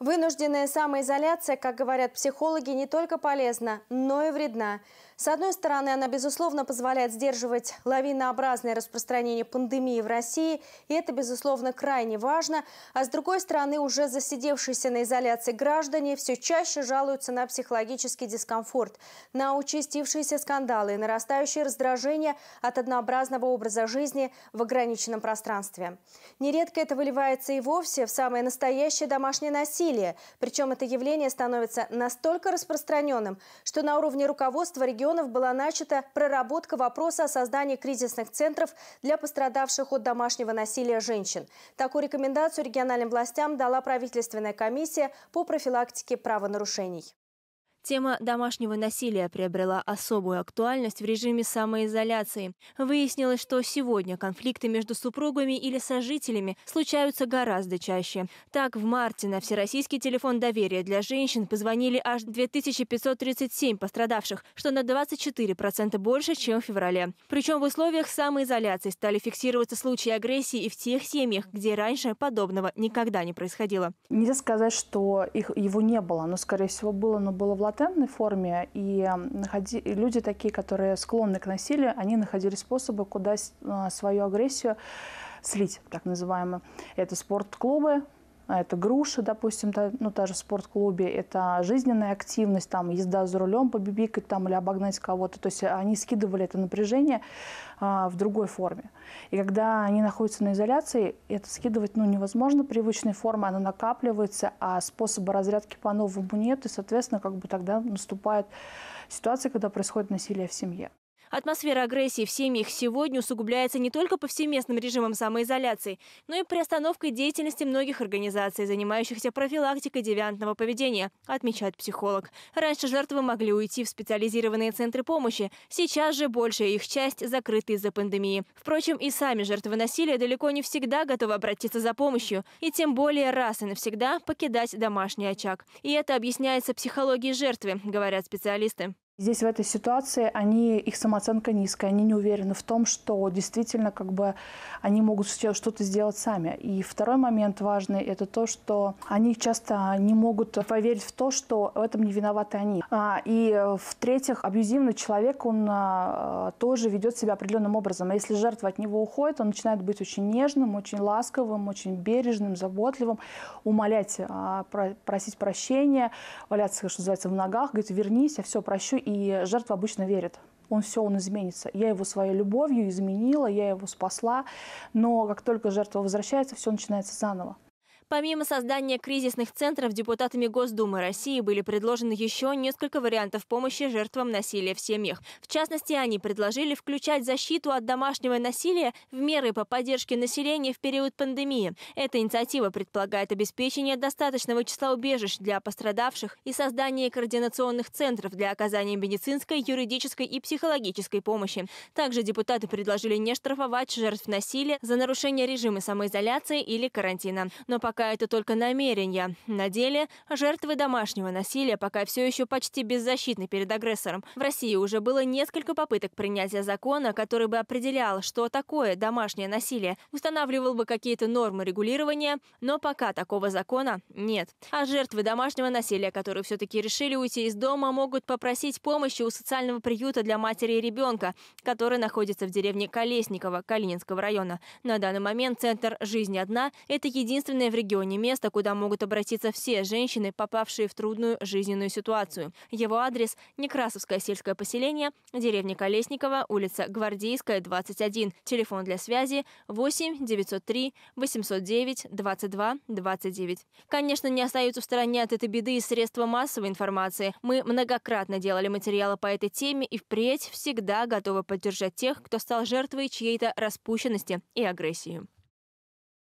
Вынужденная самоизоляция, как говорят психологи, не только полезна, но и вредна. С одной стороны, она, безусловно, позволяет сдерживать лавинообразное распространение пандемии в России, и это, безусловно, крайне важно. А с другой стороны, уже засидевшиеся на изоляции граждане все чаще жалуются на психологический дискомфорт, на участившиеся скандалы и нарастающее раздражение от однообразного образа жизни в ограниченном пространстве. Нередко это выливается и вовсе в самое настоящее домашнее насилие. Причем это явление становится настолько распространенным, что на уровне руководства региона регионов была начата проработка вопроса о создании кризисных центров для пострадавших от домашнего насилия женщин. Такую рекомендацию региональным властям дала правительственная комиссия по профилактике правонарушений. Тема домашнего насилия приобрела особую актуальность в режиме самоизоляции. Выяснилось, что сегодня конфликты между супругами или сожителями случаются гораздо чаще. Так, в марте на Всероссийский телефон доверия для женщин позвонили аж 2537 пострадавших, что на 24% больше, чем в феврале. Причем в условиях самоизоляции стали фиксироваться случаи агрессии и в тех семьях, где раньше подобного никогда не происходило. Нельзя сказать, что их, его не было. но скорее всего, было, но было в Латвии латентной форме, и, находи, люди такие, которые склонны к насилию, они находили способы, куда а, свою агрессию слить, так называемые Это спорт-клубы, а, это груши, допустим, да, ну, даже в спортклубе, это жизненная активность, там, езда за рулем, побибикать там или обогнать кого-то. То есть они скидывали это напряжение а, в другой форме. И когда они находятся на изоляции, это скидывать ну, невозможно, привычной формы она накапливается, а способа разрядки по-новому нет, и, соответственно, как бы тогда наступает ситуация, когда происходит насилие в семье. Атмосфера агрессии в семьях сегодня усугубляется не только повсеместным режимом самоизоляции, но и приостановкой деятельности многих организаций, занимающихся профилактикой девиантного поведения, отмечает психолог. Раньше жертвы могли уйти в специализированные центры помощи, сейчас же большая их часть закрыта из-за пандемии. Впрочем, и сами жертвы насилия далеко не всегда готовы обратиться за помощью, и тем более раз и навсегда покидать домашний очаг. И это объясняется психологией жертвы, говорят специалисты. Здесь в этой ситуации они, их самооценка низкая, они не уверены в том, что действительно как бы они могут что-то сделать сами. И второй момент важный – это то, что они часто не могут поверить в то, что в этом не виноваты они. А, и э, в-третьих, абьюзивный человек, он а, тоже ведет себя определенным образом. А если жертва от него уходит, он начинает быть очень нежным, очень ласковым, очень бережным, заботливым, умолять, а, просить прощения, валяться, что называется, в ногах, говорит, вернись, я все прощу и жертва обычно верит. Он все, он изменится. Я его своей любовью изменила, я его спасла, но как только жертва возвращается, все начинается заново. Помимо создания кризисных центров, депутатами Госдумы России были предложены еще несколько вариантов помощи жертвам насилия в семьях. В частности, они предложили включать защиту от домашнего насилия в меры по поддержке населения в период пандемии. Эта инициатива предполагает обеспечение достаточного числа убежищ для пострадавших и создание координационных центров для оказания медицинской, юридической и психологической помощи. Также депутаты предложили не штрафовать жертв насилия за нарушение режима самоизоляции или карантина. Но пока Пока это только намерения. На деле жертвы домашнего насилия пока все еще почти беззащитны перед агрессором. В России уже было несколько попыток принятия закона, который бы определял, что такое домашнее насилие, устанавливал бы какие-то нормы регулирования, но пока такого закона нет. А жертвы домашнего насилия, которые все-таки решили уйти из дома, могут попросить помощи у социального приюта для матери и ребенка, который находится в деревне Колесниково Калининского района. На данный момент Центр «Жизнь одна» — это единственное в регионе регионе место, куда могут обратиться все женщины, попавшие в трудную жизненную ситуацию. Его адрес – Некрасовское сельское поселение, деревня Колесникова, улица Гвардейская, 21. Телефон для связи 8 903 809 22 29. Конечно, не остаются в стороне от этой беды и средства массовой информации. Мы многократно делали материалы по этой теме и впредь всегда готовы поддержать тех, кто стал жертвой чьей-то распущенности и агрессии.